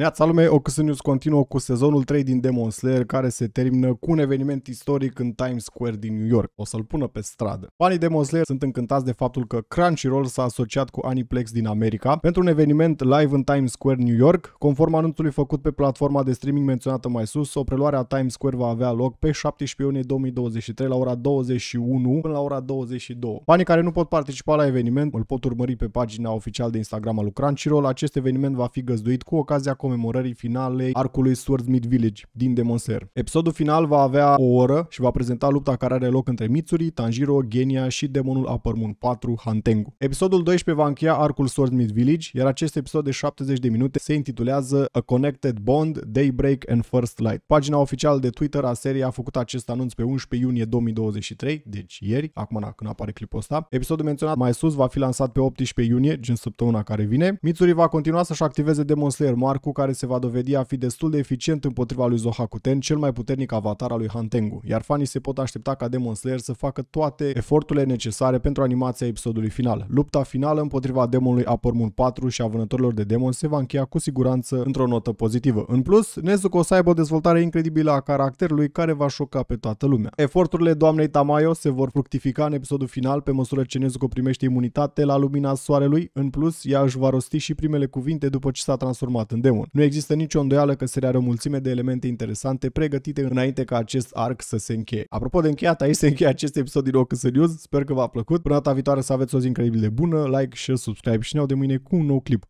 Neața lume, Ocusu News continuă cu sezonul 3 din Demon Slayer care se termină cu un eveniment istoric în Times Square din New York. O să-l pună pe stradă. Fanii Demon Slayer sunt încântați de faptul că Crunchyroll s-a asociat cu Aniplex din America pentru un eveniment live în Times Square New York. Conform anunțului făcut pe platforma de streaming menționată mai sus, o preluare a Times Square va avea loc pe 17 iunie 2023 la ora 21 până la ora 22. Fanii care nu pot participa la eveniment îl pot urmări pe pagina oficială de Instagram al lui Crunchyroll. Acest eveniment va fi găzduit cu ocazia comemorării finalei arcului Swordsmith Village din Demon Slayer. Episodul final va avea o oră și va prezenta lupta care are loc între Mitsuri, Tanjiro, Genia și demonul Upper Moon 4, Hantengu. Episodul 12 va încheia arcul Swordsmith Village, iar acest episod de 70 de minute se intitulează A Connected Bond, Daybreak and First Light. Pagina oficială de Twitter a seriei a făcut acest anunț pe 11 iunie 2023, deci ieri, acum na, când apare clipul ăsta. Episodul menționat mai sus va fi lansat pe 18 iunie, gen săptămâna care vine. Mitsuri va continua să-și activeze Demon Slayer Marku, care se va dovedi a fi destul de eficient împotriva lui Zohakuten, cel mai puternic avatar al lui Hantengu, iar fanii se pot aștepta ca Demon Slayer să facă toate eforturile necesare pentru animația episodului final. Lupta finală împotriva demonului Apormun 4 și a vânătorilor de demon se va încheia cu siguranță într-o notă pozitivă. În plus, Nezuko o să aibă o dezvoltare incredibilă a caracterului care va șoca pe toată lumea. Eforturile doamnei Tamayo se vor fructifica în episodul final pe măsură ce Nezuko primește imunitate la lumina soarelui. În plus, ea își va rosti și primele cuvinte după ce s-a transformat în demon. 1991. Nu există nicio îndoială că seria are o mulțime de elemente interesante pregătite înainte ca acest arc să se încheie. Apropo de încheiat, aici se încheie acest episod din Ocă Serios, sper că v-a plăcut. Până data viitoare să aveți o zi incredibil de bună, like, share, subscribe și ne de mâine cu un nou clip.